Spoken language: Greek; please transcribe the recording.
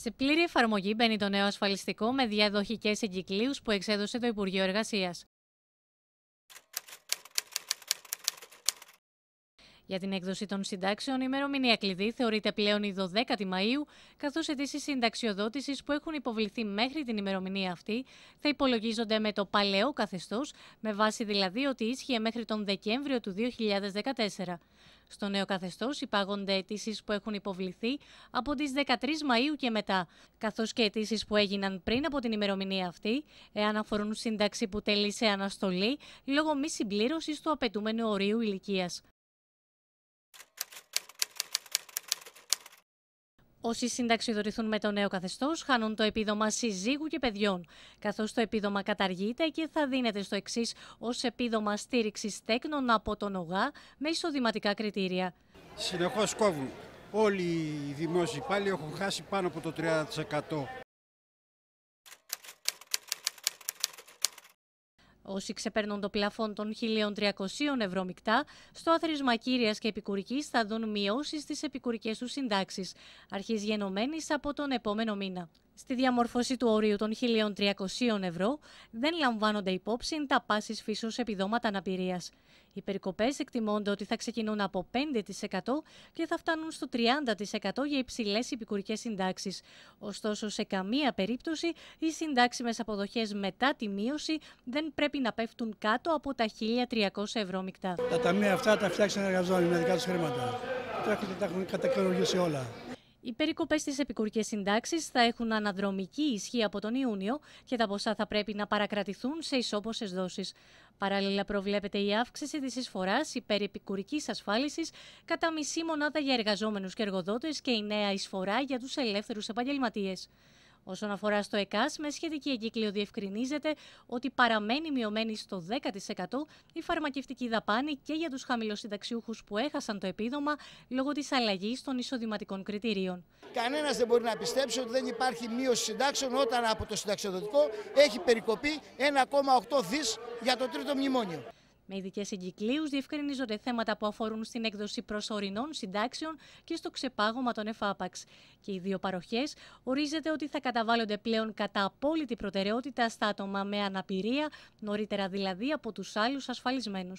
Σε πλήρη εφαρμογή μπαίνει το νέο ασφαλιστικό με διαδοχικές εγκυκλίους που εξέδωσε το Υπουργείο Εργασίας. Για την έκδοση των συντάξεων, η ημερομηνία κλειδί θεωρείται πλέον η 12η Μαου, καθώς αιτήσεις συνταξιοδότησης που έχουν υποβληθεί μέχρι την ημερομηνία αυτή θα υπολογίζονται με το παλαιό καθεστώς, με βάση δηλαδή ότι ίσχυε μέχρι τον Δεκέμβριο του 2014. Στο νέο καθεστώς υπάγονται αιτήσεις που έχουν υποβληθεί από τις 13 Μαου και μετά, καθώς και αιτήσεις που έγιναν πριν από την ημερομηνία αυτή, εάν αφορούν σύνταξη που τελεί σε αναστολή λόγω μη συμπλήρωσης του απαιτούμενου ορίου ηλικίας. Όσοι συνταξιδοτηθούν με το νέο καθεστώς χάνουν το επίδομα συζύγου και παιδιών. Καθώς το επίδομα καταργείται και θα δίνεται στο εξής ως επίδομα στήριξης τέκνων από τον ΟΓΑ με εισοδηματικά κριτήρια. Συνεχώς κόβουν. Όλοι οι δημόσιοι πάλι έχουν χάσει πάνω από το 30%. Όσοι ξεπέρνουν το πλαφόν των 1.300 ευρώ μεικτά, στο άθροισμα κύριας και επικουρικής θα δουν μειώσεις στις επικουρικές τους συντάξεις, αρχής γενομένης από τον επόμενο μήνα. Στη διαμορφώση του ορίου των 1.300 ευρώ δεν λαμβάνονται υπόψη τα πάσης φύσεως επιδόματα αναπηρίας. Οι περικοπές εκτιμώνται ότι θα ξεκινούν από 5% και θα φτάνουν στο 30% για υψηλές υπηκουρικέ συντάξεις. Ωστόσο, σε καμία περίπτωση οι συντάξιμες αποδοχές μετά τη μείωση δεν πρέπει να πέφτουν κάτω από τα 1.300 ευρώ μεικτά. Τα ταμεία αυτά τα φτιάξαν εργαζόμενοι με δικά τους χρήματα. Τα έχουν, τα έχουν όλα. Οι περικοπές στις επικουρικές συντάξεις θα έχουν αναδρομική ισχύ από τον Ιούνιο και τα ποσά θα πρέπει να παρακρατηθούν σε ισόποσες δόσεις. Παράλληλα, προβλέπεται η αύξηση της εισφοράς επικουρικής ασφάλισης κατά μισή μονάδα για εργαζόμενους και εργοδότες και η νέα εισφορά για τους ελεύθερους επαγγελματίες. Όσον αφορά στο ΕΚΑΣ, με σχετική εγκύκλιο διευκρινίζεται ότι παραμένει μειωμένη στο 10% η φαρμακευτική δαπάνη και για τους χαμηλοσυνταξιούχους που έχασαν το επίδομα λόγω της αλλαγής των εισοδηματικών κριτηρίων. Κανένας δεν μπορεί να πιστέψει ότι δεν υπάρχει μείωση συντάξεων όταν από το συνταξιοδοτικό έχει περικοπεί 1,8 δις για το τρίτο μνημόνιο. Με ειδικές εγκυκλίους διευκρινίζονται θέματα που αφορούν στην έκδοση προσωρινών συντάξεων και στο ξεπάγωμα των εφάπαξ. Και οι δύο παροχές ορίζεται ότι θα καταβάλλονται πλέον κατά απόλυτη προτεραιότητα στα άτομα με αναπηρία, νωρίτερα δηλαδή από τους άλλους ασφαλισμένους.